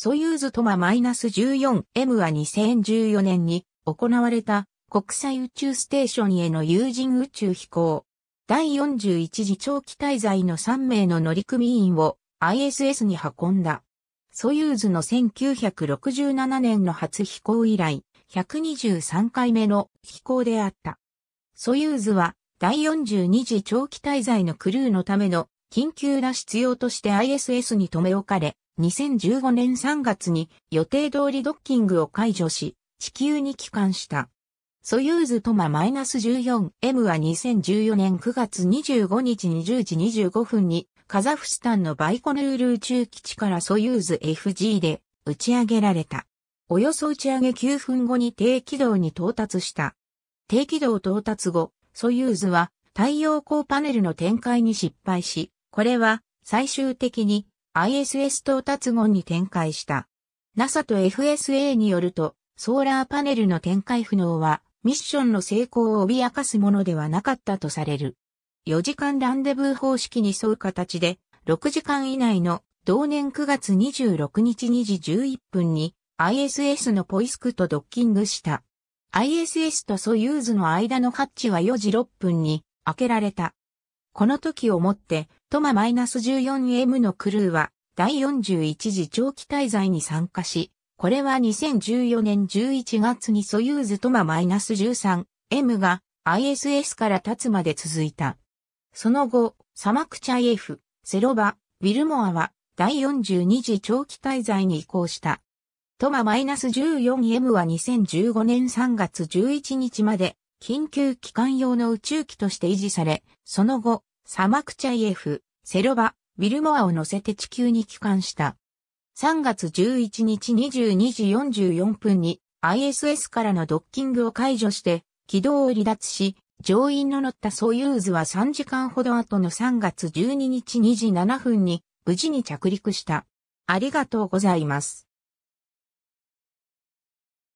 ソユーズトマ -14M は2014年に行われた国際宇宙ステーションへの有人宇宙飛行。第41次長期滞在の3名の乗組員を ISS に運んだ。ソユーズの1967年の初飛行以来、123回目の飛行であった。ソユーズは第42次長期滞在のクルーのための緊急な必要として ISS に留め置かれ、2015年3月に予定通りドッキングを解除し、地球に帰還した。ソユーズトマ -14M は2014年9月25日20時25分にカザフスタンのバイコヌール宇宙基地からソユーズ FG で打ち上げられた。およそ打ち上げ9分後に低軌道に到達した。低軌道到達後、ソユーズは太陽光パネルの展開に失敗し、これは最終的に ISS 到達後に展開した。NASA と FSA によると、ソーラーパネルの展開不能は、ミッションの成功を脅かすものではなかったとされる。4時間ランデブー方式に沿う形で、6時間以内の同年9月26日2時11分に ISS のポイスクとドッキングした。ISS とソユーズの間のハッチは4時6分に開けられた。この時をもって、トマ -14M のクルーは、第41次長期滞在に参加し、これは2014年11月にソユーズトマ -13M が ISS から立つまで続いた。その後、サマクチャイエフ、セロバ、ウィルモアは第42次長期滞在に移行した。トマ -14M は2015年3月11日まで緊急機関用の宇宙機として維持され、その後、サマクチャイエフ、セロバ、ウィルモアを乗せて地球に帰還した。3月11日22時44分に ISS からのドッキングを解除して軌道を離脱し、乗員の乗ったソユーズは3時間ほど後の3月12日2時7分に無事に着陸した。ありがとうございます。